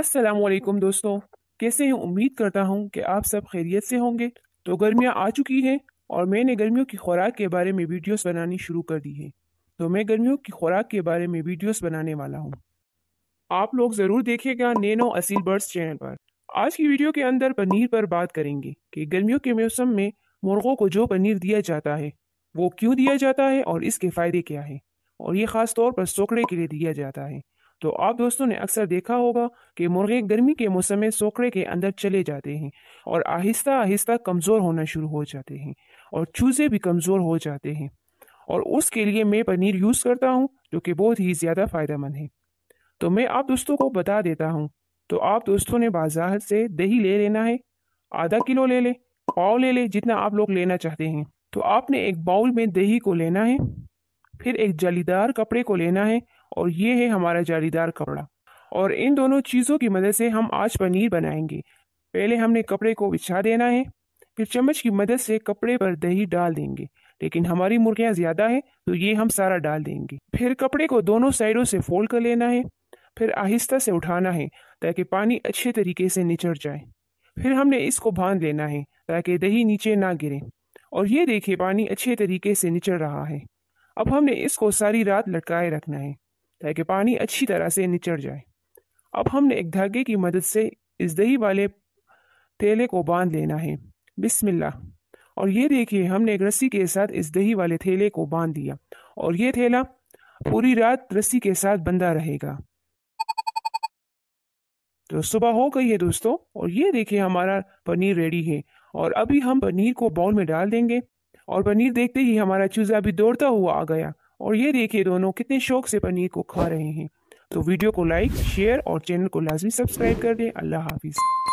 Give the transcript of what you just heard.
अस्सलाम वालेकुम दोस्तों कैसे हैं उम्मीद करता हूं कि आप सब खैरियत से होंगे तो गर्मियां आ चुकी हैं और मैंने गर्मियों की खुराक के बारे में वीडियोस बनानी शुरू कर दी है तो मैं गर्मियों की खुराक के बारे में वीडियोस बनाने वाला हूं आप लोग ज़रूर देखिएगा नैनो असील बर्ड्स चैनल पर आज की वीडियो के अंदर पनीर पर बात करेंगे कि गर्मियों के मौसम में मुर्गों को जो पनीर दिया जाता है वो क्यों दिया जाता है और इसके फ़ायदे क्या हैं और ये ख़ास तौर पर सोकड़े के लिए दिया जाता है तो आप दोस्तों ने अक्सर देखा होगा कि मुर्गे गर्मी के मौसम में सोकड़े के अंदर चले जाते हैं और आहिस्ता आहिस्ता कमज़ोर होना शुरू हो जाते हैं और चूज़े भी कमज़ोर हो जाते हैं और उसके लिए मैं पनीर यूज़ करता हूँ जो कि बहुत ही ज़्यादा फ़ायदेमंद है तो मैं आप दोस्तों को बता देता हूँ तो आप दोस्तों ने बाजार से दही ले लेना है आधा किलो ले लें पाव ले लें जितना आप लोग लेना चाहते हैं तो आपने एक बाउल में दही को लेना है फिर एक जालीदार कपड़े को लेना है और ये है हमारा जालीदार कपड़ा और इन दोनों चीज़ों की मदद से हम आज पनीर बनाएंगे पहले हमने कपड़े को बिछा देना है फिर चम्मच की मदद से कपड़े पर दही डाल देंगे लेकिन हमारी मुर्गियाँ ज़्यादा है तो ये हम सारा डाल देंगे फिर कपड़े को दोनों साइडों से फोल्ड कर लेना है फिर आहिस्ता से उठाना है ताकि पानी अच्छे तरीके से निचड़ जाए फिर हमने इसको बांध लेना है ताकि दही नीचे ना गिरे और ये देखिए पानी अच्छे तरीके से निचड़ रहा है अब हमने इसको सारी रात लटकाए रखना है ताकि पानी अच्छी तरह से निचड़ जाए अब हमने एक धागे की मदद से इस दही वाले थैले को बांध लेना है बिस्मिल्लाह और ये देखिए हमने एक रस्सी के साथ इस दही वाले थैले को बांध दिया और ये थैला पूरी रात रस्सी के साथ बंधा रहेगा तो सुबह हो गई है दोस्तों और ये देखिए हमारा पनीर रेडी है और अभी हम पनीर को बाउल में डाल देंगे और पनीर देखते ही हमारा चूज़ा भी दौड़ता हुआ आ गया और ये देखिए दोनों कितने शौक से पनीर को खा रहे हैं तो वीडियो को लाइक शेयर और चैनल को लाजमी सब्सक्राइब कर दें अल्लाह हाफिज़